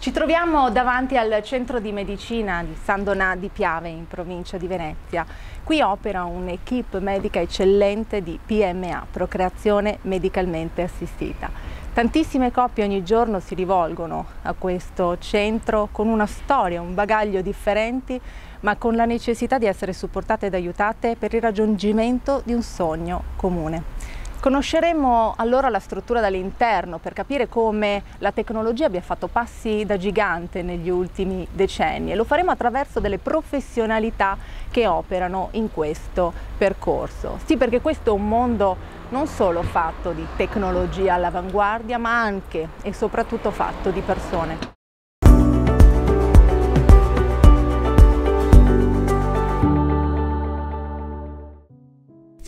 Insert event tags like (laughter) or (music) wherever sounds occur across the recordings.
Ci troviamo davanti al centro di medicina di San Donà di Piave in provincia di Venezia. Qui opera un'equipe medica eccellente di PMA, procreazione medicalmente assistita. Tantissime coppie ogni giorno si rivolgono a questo centro con una storia, un bagaglio differenti, ma con la necessità di essere supportate ed aiutate per il raggiungimento di un sogno comune. Conosceremo allora la struttura dall'interno per capire come la tecnologia abbia fatto passi da gigante negli ultimi decenni e lo faremo attraverso delle professionalità che operano in questo percorso. Sì, perché questo è un mondo non solo fatto di tecnologia all'avanguardia, ma anche e soprattutto fatto di persone.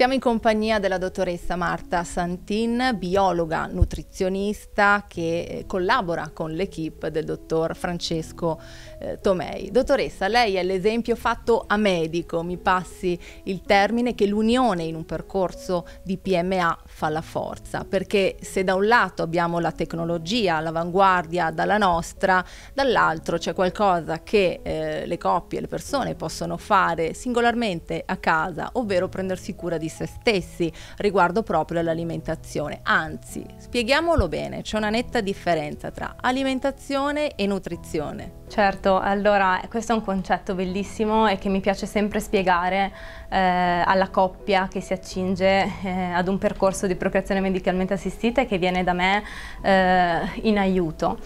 Siamo in compagnia della dottoressa Marta Santin, biologa nutrizionista che eh, collabora con l'equipe del dottor Francesco eh, Tomei. Dottoressa, lei è l'esempio fatto a medico, mi passi il termine, che l'unione in un percorso di PMA fa la forza, perché se da un lato abbiamo la tecnologia, all'avanguardia dalla nostra, dall'altro c'è qualcosa che eh, le coppie, le persone possono fare singolarmente a casa, ovvero prendersi cura di se stessi riguardo proprio all'alimentazione. Anzi, spieghiamolo bene, c'è una netta differenza tra alimentazione e nutrizione. Certo, Certo, allora questo è un concetto bellissimo e che mi piace sempre spiegare eh, alla coppia che si accinge eh, ad un percorso di procreazione medicalmente assistita e che viene da me eh, in aiuto.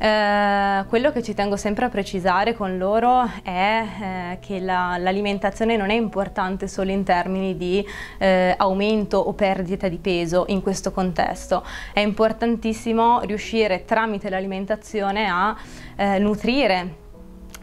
Eh, quello che ci tengo sempre a precisare con loro è eh, che l'alimentazione non è importante solo in termini di eh, aumento o perdita di peso in questo contesto, è importantissimo riuscire tramite l'alimentazione a eh, nutrire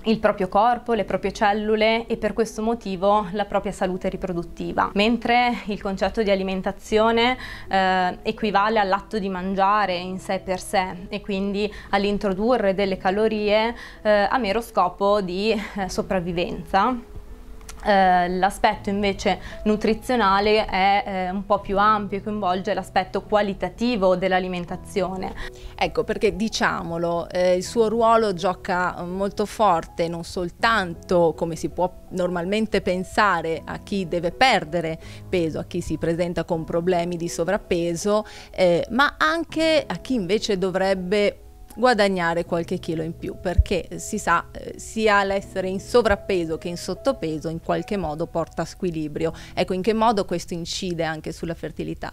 il proprio corpo, le proprie cellule e per questo motivo la propria salute riproduttiva. Mentre il concetto di alimentazione eh, equivale all'atto di mangiare in sé per sé e quindi all'introdurre delle calorie eh, a mero scopo di eh, sopravvivenza eh, l'aspetto invece nutrizionale è eh, un po' più ampio e coinvolge l'aspetto qualitativo dell'alimentazione. Ecco perché diciamolo, eh, il suo ruolo gioca molto forte non soltanto come si può normalmente pensare a chi deve perdere peso, a chi si presenta con problemi di sovrappeso, eh, ma anche a chi invece dovrebbe guadagnare qualche chilo in più perché si sa eh, sia l'essere in sovrappeso che in sottopeso in qualche modo porta squilibrio. Ecco, in che modo questo incide anche sulla fertilità?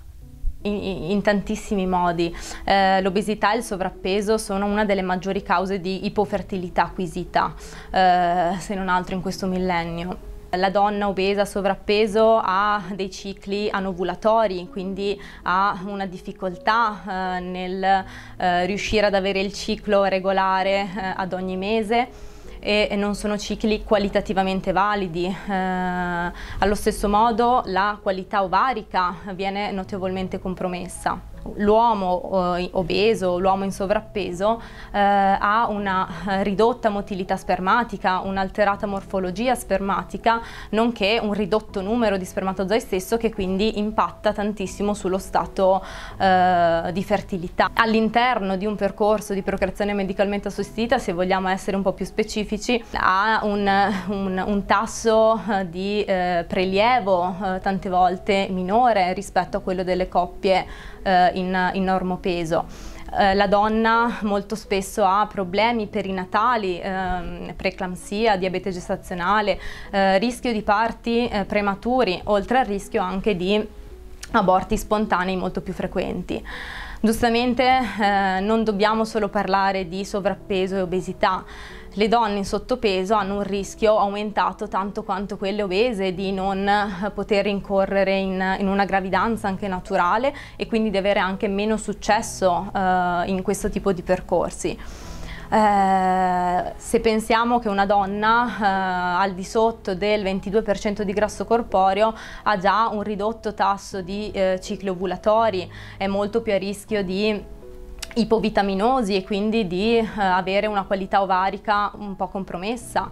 In, in, tantissimi modi. Eh, l'obesità e il sovrappeso sono una delle maggiori cause di ipofertilità acquisita, eh, se non altro in questo millennio. La donna obesa, sovrappeso ha dei cicli anovulatori, quindi ha una difficoltà eh, nel eh, riuscire ad avere il ciclo regolare eh, ad ogni mese e non sono cicli qualitativamente validi. Eh, allo stesso modo la qualità ovarica viene notevolmente compromessa l'uomo eh, obeso, l'uomo in sovrappeso eh, ha una eh, ridotta motilità spermatica, un'alterata morfologia spermatica, nonché un ridotto numero di spermatozoi stesso che quindi impatta tantissimo sullo stato eh, di fertilità. All'interno di un percorso di procreazione medicalmente assistita, se vogliamo essere un po' più specifici, ha un, un, un tasso eh, di eh, prelievo tante volte minore rispetto a quello delle coppie in, in normo peso eh, la donna molto spesso ha problemi perinatali, ehm, preeclampsia, diabete gestazionale, eh, rischio di parti eh, prematuri, oltre al rischio anche di aborti spontanei molto più frequenti. Giustamente eh, non dobbiamo solo parlare di sovrappeso e obesità, le donne in sottopeso hanno un rischio aumentato tanto quanto quelle obese di non eh, poter incorrere in, in una gravidanza anche naturale e quindi di avere anche meno successo eh, in questo tipo di percorsi. Eh, se pensiamo che una donna eh, al di sotto del 22% di grasso corporeo ha già un ridotto tasso di eh, cicli ovulatori, è molto più a rischio di ipovitaminosi e quindi di eh, avere una qualità ovarica un po' compromessa.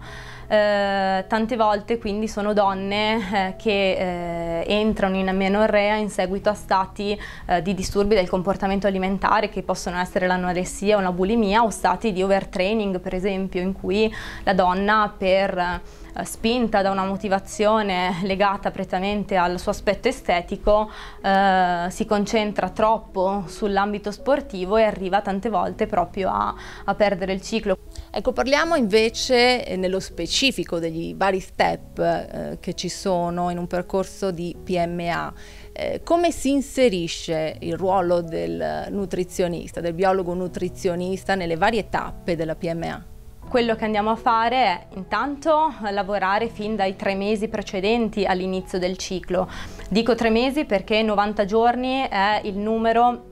Eh, tante volte quindi sono donne eh, che eh, entrano in amenorrea in seguito a stati eh, di disturbi del comportamento alimentare che possono essere l'anoressia o la bulimia o stati di overtraining per esempio in cui la donna per spinta da una motivazione legata prettamente al suo aspetto estetico, eh, si concentra troppo sull'ambito sportivo e arriva tante volte proprio a, a perdere il ciclo. Ecco, parliamo invece eh, nello specifico degli vari step eh, che ci sono in un percorso di PMA. Eh, come si inserisce il ruolo del nutrizionista, del biologo nutrizionista nelle varie tappe della PMA? Quello che andiamo a fare è intanto lavorare fin dai tre mesi precedenti all'inizio del ciclo. Dico tre mesi perché 90 giorni è il numero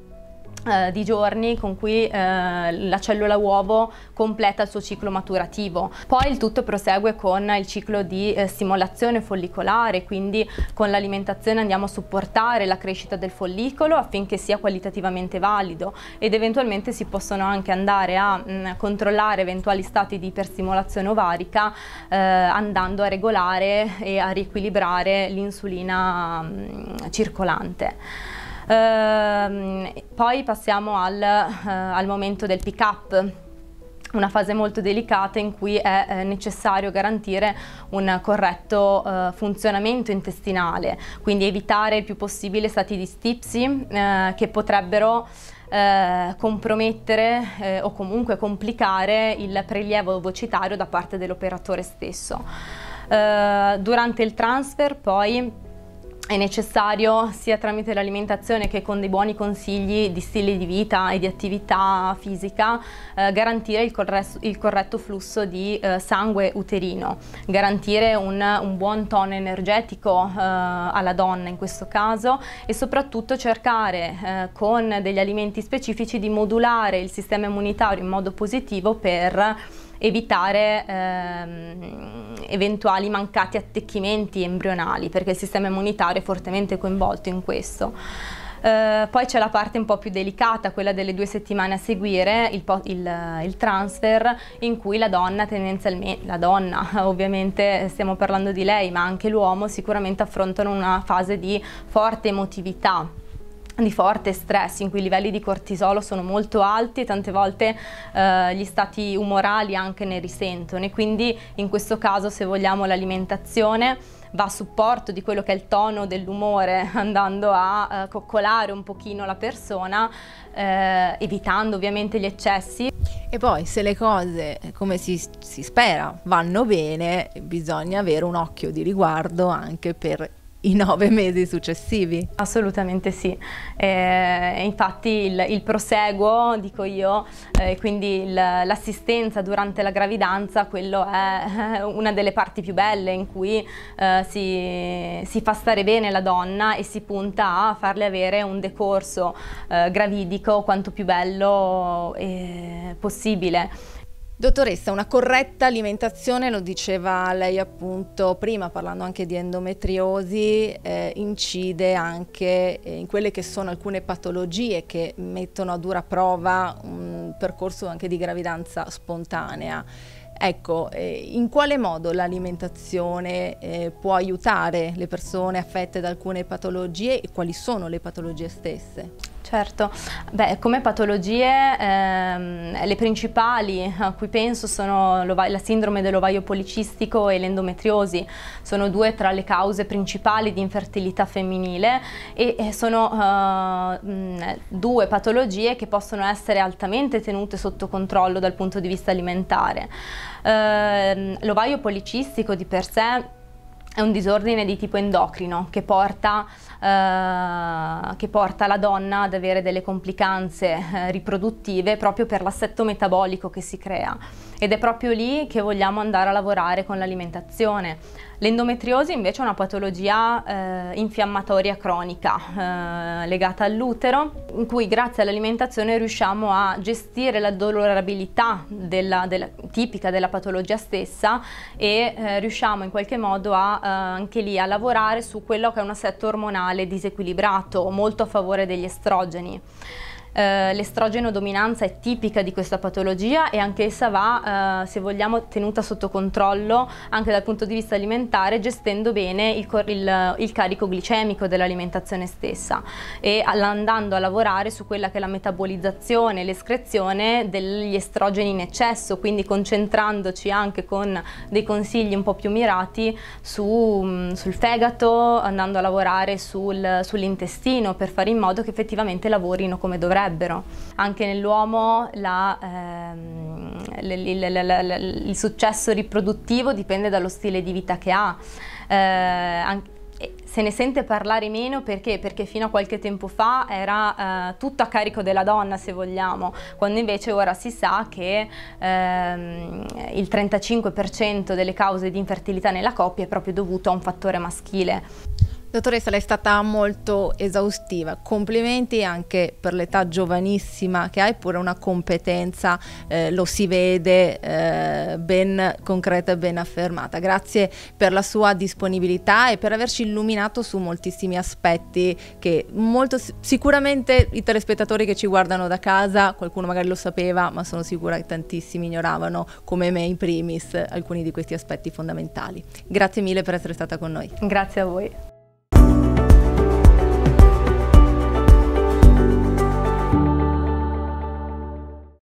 eh, di giorni con cui eh, la cellula uovo completa il suo ciclo maturativo. Poi il tutto prosegue con il ciclo di eh, stimolazione follicolare, quindi con l'alimentazione andiamo a supportare la crescita del follicolo affinché sia qualitativamente valido ed eventualmente si possono anche andare a mh, mm, controllare eventuali stati di iperstimolazione ovarica eh, andando a regolare e a riequilibrare l'insulina mm, circolante. Ehm, poi passiamo al, eh, al momento del pick up una fase molto delicata in cui è eh, necessario garantire un corretto eh, funzionamento intestinale, quindi evitare il più possibile stati di stipsi eh, che potrebbero eh, compromettere o comunque complicare il prelievo vocitario da parte dell'operatore stesso. durante il transfer poi è necessario sia tramite l'alimentazione che con dei buoni consigli di stile di vita e di attività fisica eh, garantire il, corretto, il corretto flusso di eh, sangue uterino, garantire un, un buon tono energetico eh, alla donna in questo caso e soprattutto cercare eh, con degli alimenti specifici di modulare il sistema immunitario in modo positivo per evitare ehm, eventuali mancati attecchimenti embrionali perché il sistema immunitario è fortemente coinvolto in questo. Eh, poi c'è la parte un po' più delicata, quella delle due settimane a seguire, il, il, il transfer, in cui la donna tendenzialmente, la donna (laughs) ovviamente stiamo parlando di lei, ma anche l'uomo sicuramente affrontano una fase di forte emotività di forte stress in cui i livelli di cortisolo sono molto alti e tante volte eh, gli stati umorali anche ne risentono e quindi in questo caso se vogliamo l'alimentazione va a supporto di quello che è il tono dell'umore (laughs) andando a eh, coccolare un pochino la persona eh, evitando ovviamente gli eccessi. E poi se le cose eh, come si, si spera vanno bene bisogna avere un occhio di riguardo anche per i nove (laughs) mesi successivi? Assolutamente sì, eh, infatti il, il, proseguo, dico io, eh, quindi l'assistenza durante la gravidanza, quello è (laughs) una delle parti più belle in cui eh, si, si, fa stare bene la donna e si punta a farle avere un decorso eh, gravidico quanto più bello eh, possibile. Dottoressa, una corretta alimentazione, lo diceva lei appunto prima parlando anche di endometriosi, eh, incide anche eh, in quelle che sono alcune patologie che mettono a dura prova un percorso anche di gravidanza spontanea. Ecco, eh, in quale modo l'alimentazione eh, può aiutare le persone affette da alcune patologie e quali sono le patologie stesse? Certo, Beh, come patologie ehm, le principali a cui penso sono la sindrome dell'ovaio policistico e l'endometriosi, sono due tra le cause principali di infertilità femminile e, e sono eh, mh, due patologie che possono essere altamente tenute sotto controllo dal punto di vista alimentare. Eh, l'ovaio policistico di per sé è un disordine di tipo endocrino che porta, eh, che porta, la donna ad avere delle complicanze eh, riproduttive proprio per l'assetto metabolico che si crea ed è proprio lì che vogliamo andare a lavorare con l'alimentazione. L'endometriosi invece è una patologia eh, infiammatoria cronica eh, legata all'utero in cui grazie all'alimentazione riusciamo a gestire la dolorabilità della, della, tipica della patologia stessa e eh, riusciamo in qualche modo a, eh, anche lì a lavorare su quello che è un assetto ormonale disequilibrato molto a favore degli estrogeni. Eh, l'estrogeno dominanza è tipica di questa patologia e anch'essa va, eh, se vogliamo, tenuta sotto controllo anche dal punto di vista alimentare, gestendo bene il, il, il carico glicemico dell'alimentazione stessa e andando a lavorare su quella che è la metabolizzazione, l'escrezione degli estrogeni in eccesso, quindi concentrandoci anche con dei consigli un po' più mirati su, mm, sul fegato, andando a lavorare sul, sull'intestino per fare in modo che effettivamente lavorino come dovrebbero vorrebbero. Anche nell'uomo ehm, il successo riproduttivo dipende dallo stile di vita che ha. Eh, se ne sente parlare meno perché? perché? fino a qualche tempo fa era eh, tutto a carico della donna se vogliamo, quando invece ora si sa che ehm, il 35% delle cause di infertilità nella coppia è proprio dovuto a un fattore maschile. Dottoressa, lei è stata molto esaustiva, complimenti anche per l'età giovanissima che hai, pure una competenza, eh, lo si vede, eh, ben concreta e ben affermata. Grazie per la sua disponibilità e per averci illuminato su moltissimi aspetti che molto, sicuramente i telespettatori che ci guardano da casa, qualcuno magari lo sapeva, ma sono sicura che tantissimi ignoravano, come me in primis, alcuni di questi aspetti fondamentali. Grazie mille per essere stata con noi. Grazie a voi.